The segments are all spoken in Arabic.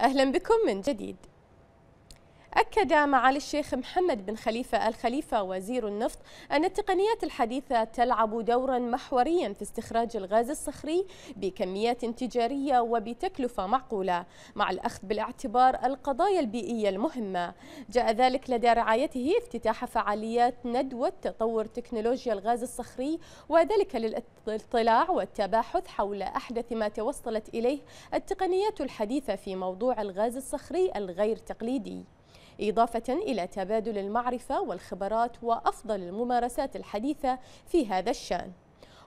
أهلا بكم من جديد أكد معالي الشيخ محمد بن خليفة الخليفة وزير النفط أن التقنيات الحديثة تلعب دورا محوريا في استخراج الغاز الصخري بكميات تجارية وبتكلفة معقولة مع الأخذ بالاعتبار القضايا البيئية المهمة جاء ذلك لدى رعايته افتتاح فعاليات ندوة تطور تكنولوجيا الغاز الصخري وذلك للاطلاع والتباحث حول أحدث ما توصلت إليه التقنيات الحديثة في موضوع الغاز الصخري الغير تقليدي إضافة إلى تبادل المعرفة والخبرات وأفضل الممارسات الحديثة في هذا الشأن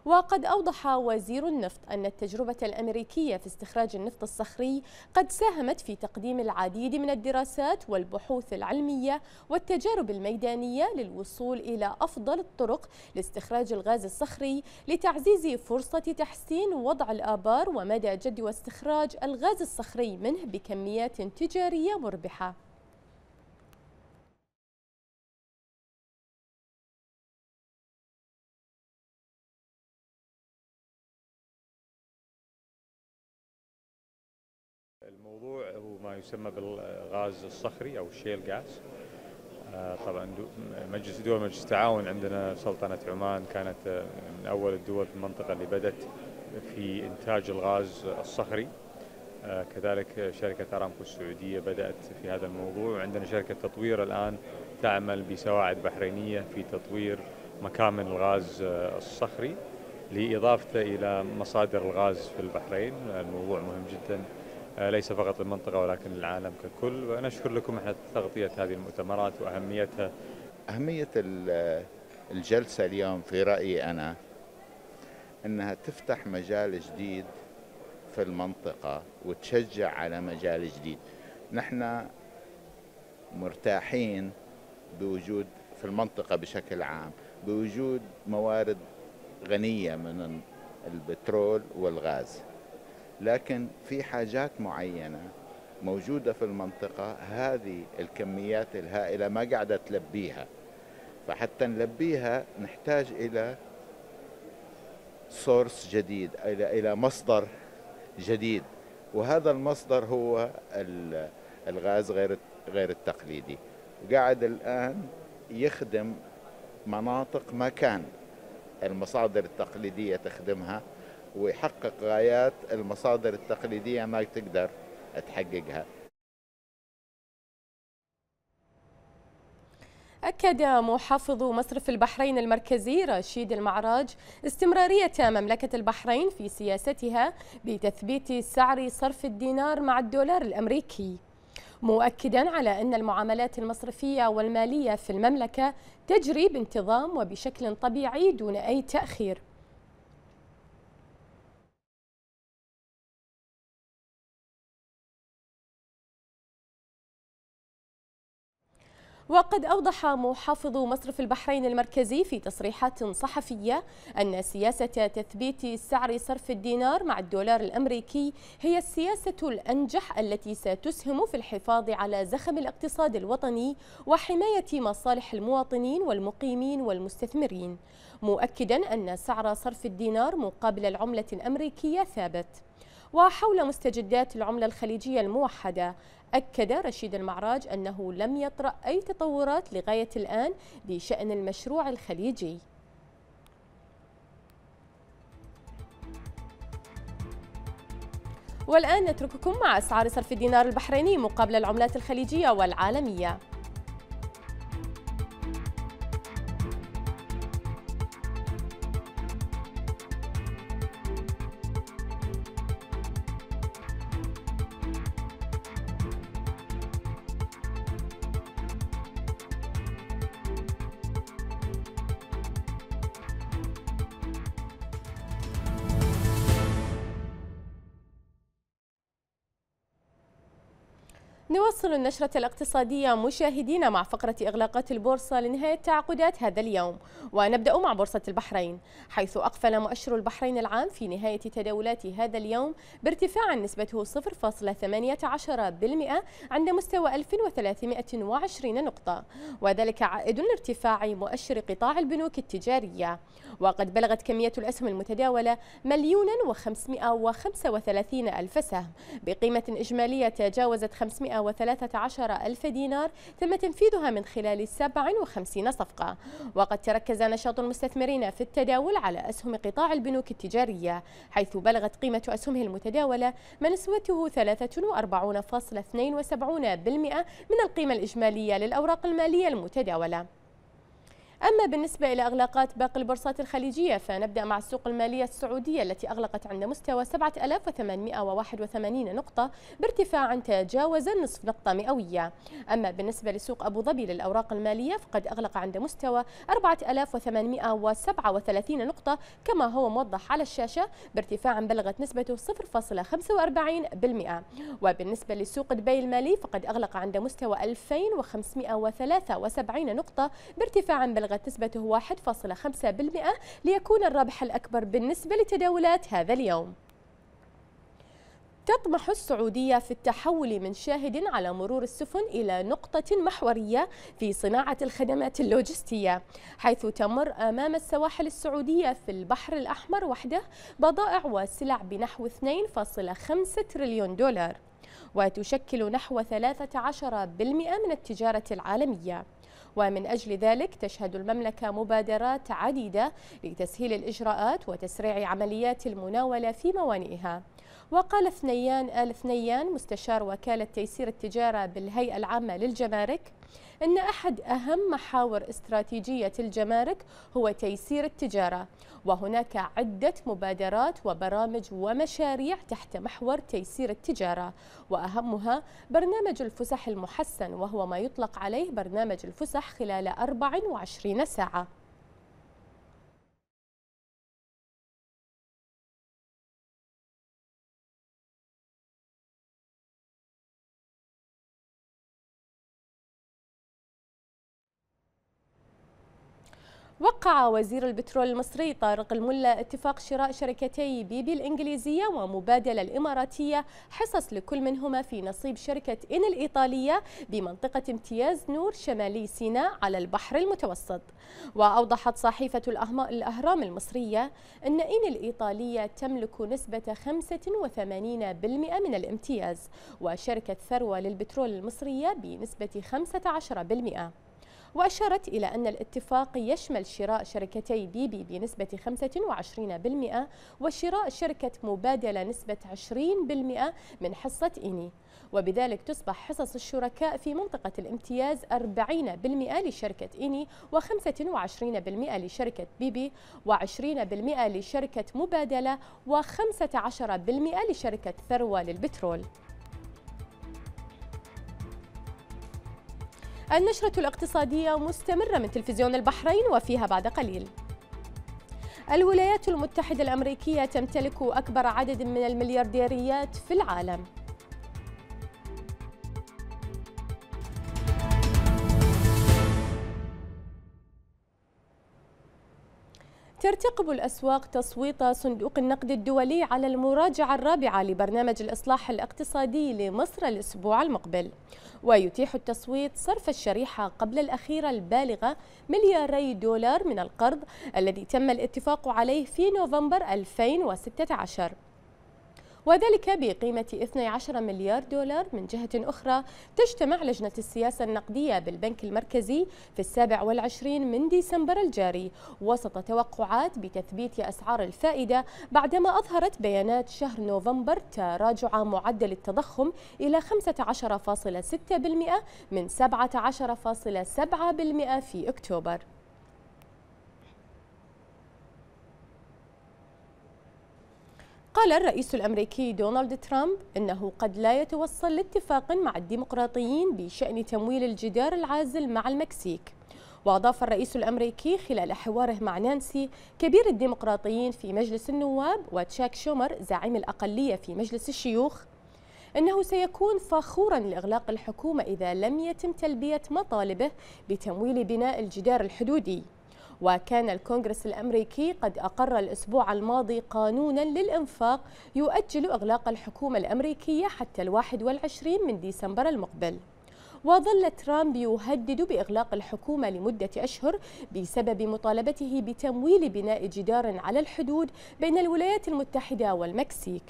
وقد أوضح وزير النفط أن التجربة الأمريكية في استخراج النفط الصخري قد ساهمت في تقديم العديد من الدراسات والبحوث العلمية والتجارب الميدانية للوصول إلى أفضل الطرق لاستخراج الغاز الصخري لتعزيز فرصة تحسين وضع الآبار ومدى جدوى استخراج الغاز الصخري منه بكميات تجارية مربحة الموضوع هو ما يسمى بالغاز الصخري او الشيل غاز آه، طبعا مجلس دول مجلس التعاون عندنا سلطنه عمان كانت آه، من اول الدول في المنطقه اللي بدات في انتاج الغاز الصخري آه، كذلك شركه ارامكو السعوديه بدات في هذا الموضوع وعندنا شركه تطوير الان تعمل بسواعد بحرينيه في تطوير مكامن الغاز الصخري لاضافته الى مصادر الغاز في البحرين الموضوع مهم جدا آه، ليس فقط للمنطقة ولكن للعالم ككل ونشكر لكم احنا تغطية هذه المؤتمرات وأهميتها أهمية الجلسة اليوم في رأيي أنا أنها تفتح مجال جديد في المنطقة وتشجع على مجال جديد نحن مرتاحين بوجود في المنطقة بشكل عام بوجود موارد غنية من البترول والغاز لكن في حاجات معينة موجودة في المنطقة هذه الكميات الهائلة ما قاعدة تلبيها فحتى نلبيها نحتاج إلى سورس جديد إلى إلى مصدر جديد وهذا المصدر هو الغاز غير غير التقليدي وقاعد الآن يخدم مناطق ما كان المصادر التقليدية تخدمها ويحقق غايات المصادر التقليدية ما تقدر تحققها أكد محافظ مصرف البحرين المركزي رشيد المعراج استمرارية مملكة البحرين في سياستها بتثبيت سعر صرف الدينار مع الدولار الأمريكي مؤكدا على أن المعاملات المصرفية والمالية في المملكة تجري بانتظام وبشكل طبيعي دون أي تأخير وقد أوضح محافظ مصرف البحرين المركزي في تصريحات صحفية أن سياسة تثبيت سعر صرف الدينار مع الدولار الأمريكي هي السياسة الأنجح التي ستسهم في الحفاظ على زخم الاقتصاد الوطني وحماية مصالح المواطنين والمقيمين والمستثمرين مؤكدا أن سعر صرف الدينار مقابل العملة الأمريكية ثابت وحول مستجدات العملة الخليجية الموحدة أكد رشيد المعراج أنه لم يطرأ أي تطورات لغاية الآن بشأن المشروع الخليجي والآن نترككم مع أسعار صرف الدينار البحريني مقابل العملات الخليجية والعالمية نواصل النشرة الاقتصادية مشاهدينا مع فقرة إغلاقات البورصة لنهاية تعاقدات هذا اليوم ونبدأ مع بورصة البحرين حيث أقفل مؤشر البحرين العام في نهاية تداولات هذا اليوم بارتفاع نسبته 0.18% عند مستوى 1320 نقطة وذلك عائد لارتفاع مؤشر قطاع البنوك التجارية وقد بلغت كمية الأسهم المتداولة مليونا و535 ألف سهم بقيمة إجمالية تجاوزت 500 ألف دينار تم تنفيذها من خلال 57 صفقة وقد تركز نشاط المستثمرين في التداول على أسهم قطاع البنوك التجارية حيث بلغت قيمة أسهمه المتداولة ما نسبته 43.72% من القيمة الإجمالية للأوراق المالية المتداولة أما بالنسبة إلى إغلاقات باقي البورصات الخليجية فنبدأ مع السوق المالية السعودية التي أغلقت عند مستوى 7881 نقطة بارتفاع تجاوز نصف نقطة مئوية أما بالنسبة لسوق أبو ظبي للأوراق المالية فقد أغلق عند مستوى 4837 نقطة كما هو موضح على الشاشة بارتفاع بلغت نسبته 0.45% وبالنسبة لسوق دبي المالي فقد أغلق عند مستوى 2573 نقطة بارتفاع بلغت بلغت نسبته 1.5% ليكون الربح الأكبر بالنسبة لتداولات هذا اليوم تطمح السعودية في التحول من شاهد على مرور السفن إلى نقطة محورية في صناعة الخدمات اللوجستية حيث تمر أمام السواحل السعودية في البحر الأحمر وحده بضائع وسلع بنحو 2.5 تريليون دولار وتشكل نحو 13% من التجارة العالمية ومن أجل ذلك تشهد المملكة مبادرات عديدة لتسهيل الإجراءات وتسريع عمليات المناولة في موانئها وقال ثنيان آل ثنيان مستشار وكالة تيسير التجارة بالهيئة العامة للجمارك أن أحد أهم محاور استراتيجية الجمارك هو تيسير التجارة وهناك عدة مبادرات وبرامج ومشاريع تحت محور تيسير التجارة وأهمها برنامج الفسح المحسن وهو ما يطلق عليه برنامج الفسح خلال 24 ساعة وقع وزير البترول المصري طارق الملا اتفاق شراء شركتي بيبي الإنجليزية ومبادلة الإماراتية حصص لكل منهما في نصيب شركة إن الإيطالية بمنطقة امتياز نور شمالي سيناء على البحر المتوسط وأوضحت صحيفة الأهرام المصرية أن إن الإيطالية تملك نسبة 85% من الامتياز وشركة ثروة للبترول المصرية بنسبة 15% وأشارت إلى أن الاتفاق يشمل شراء شركتي بيبي بنسبة 25% وشراء شركة مبادلة نسبة 20% من حصة إيني وبذلك تصبح حصص الشركاء في منطقة الامتياز 40% لشركة إيني و25% لشركة بيبي و20% لشركة مبادلة و15% لشركة ثروة للبترول النشرة الاقتصادية مستمرة من تلفزيون البحرين وفيها بعد قليل الولايات المتحدة الأمريكية تمتلك أكبر عدد من المليارديريات في العالم ترتقب الأسواق تصويت صندوق النقد الدولي على المراجعة الرابعة لبرنامج الإصلاح الاقتصادي لمصر الأسبوع المقبل ويتيح التصويت صرف الشريحة قبل الأخيرة البالغة ملياري دولار من القرض الذي تم الاتفاق عليه في نوفمبر 2016 وذلك بقيمة 12 مليار دولار من جهة أخرى تجتمع لجنة السياسة النقدية بالبنك المركزي في السابع والعشرين من ديسمبر الجاري وسط توقعات بتثبيت أسعار الفائدة بعدما أظهرت بيانات شهر نوفمبر تراجع معدل التضخم إلى 15.6% من 17.7% في أكتوبر قال الرئيس الأمريكي دونالد ترامب أنه قد لا يتوصل لاتفاق مع الديمقراطيين بشأن تمويل الجدار العازل مع المكسيك وأضاف الرئيس الأمريكي خلال حواره مع نانسي كبير الديمقراطيين في مجلس النواب وتشاك شومر زعيم الأقلية في مجلس الشيوخ أنه سيكون فخورا لإغلاق الحكومة إذا لم يتم تلبية مطالبه بتمويل بناء الجدار الحدودي وكان الكونغرس الأمريكي قد أقر الأسبوع الماضي قانونا للإنفاق يؤجل إغلاق الحكومة الأمريكية حتى الواحد والعشرين من ديسمبر المقبل وظل ترامب يهدد بإغلاق الحكومة لمدة أشهر بسبب مطالبته بتمويل بناء جدار على الحدود بين الولايات المتحدة والمكسيك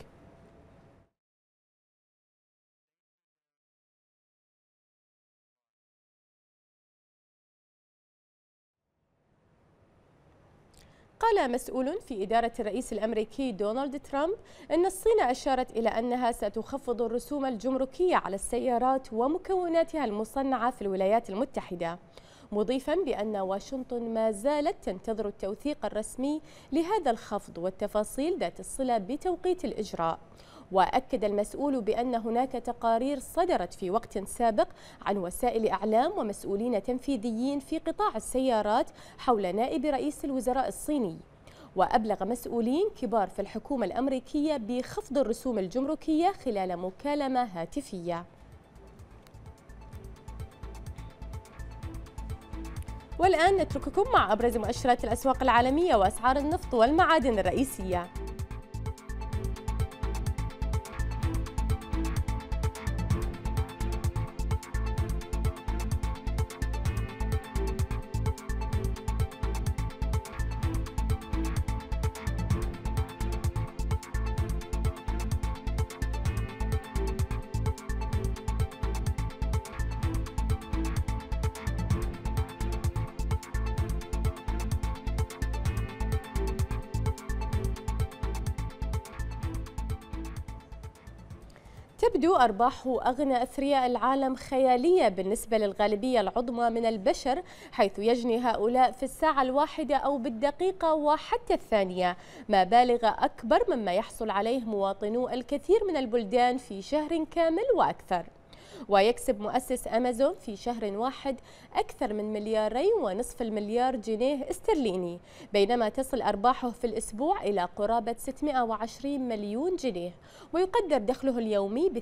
قال مسؤول في إدارة الرئيس الأمريكي دونالد ترامب أن الصين أشارت إلى أنها ستخفض الرسوم الجمركية على السيارات ومكوناتها المصنعة في الولايات المتحدة مضيفا بأن واشنطن ما زالت تنتظر التوثيق الرسمي لهذا الخفض والتفاصيل ذات الصلة بتوقيت الإجراء وأكد المسؤول بأن هناك تقارير صدرت في وقت سابق عن وسائل أعلام ومسؤولين تنفيذيين في قطاع السيارات حول نائب رئيس الوزراء الصيني وأبلغ مسؤولين كبار في الحكومة الأمريكية بخفض الرسوم الجمركية خلال مكالمة هاتفية والآن نترككم مع أبرز مؤشرات الأسواق العالمية وأسعار النفط والمعادن الرئيسية تبدو أرباح أغنى أثرياء العالم خيالية بالنسبة للغالبية العظمى من البشر حيث يجني هؤلاء في الساعة الواحدة أو بالدقيقة وحتى الثانية ما بالغ أكبر مما يحصل عليه مواطنو الكثير من البلدان في شهر كامل وأكثر ويكسب مؤسس أمازون في شهر واحد أكثر من ملياري ونصف المليار جنيه استرليني بينما تصل أرباحه في الأسبوع إلى قرابة 620 مليون جنيه ويقدر دخله اليومي ب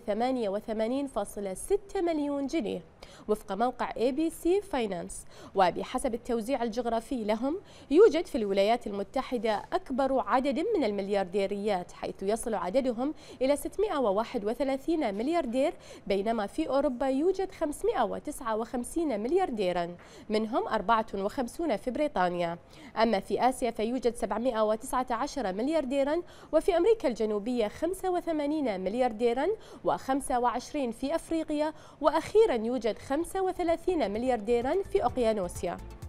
88.6 مليون جنيه وفق موقع اي بي سي فاينانس وبحسب التوزيع الجغرافي لهم يوجد في الولايات المتحدة أكبر عدد من المليارديريات حيث يصل عددهم إلى 631 ملياردير بينما في أوروبا يوجد 559 مليارديرا منهم 54 في بريطانيا أما في آسيا فيوجد 719 مليارديرا وفي أمريكا الجنوبية 85 مليارديرا و25 في أفريقيا وأخيرا يوجد 35 مليارديرا في أوقيانوسيا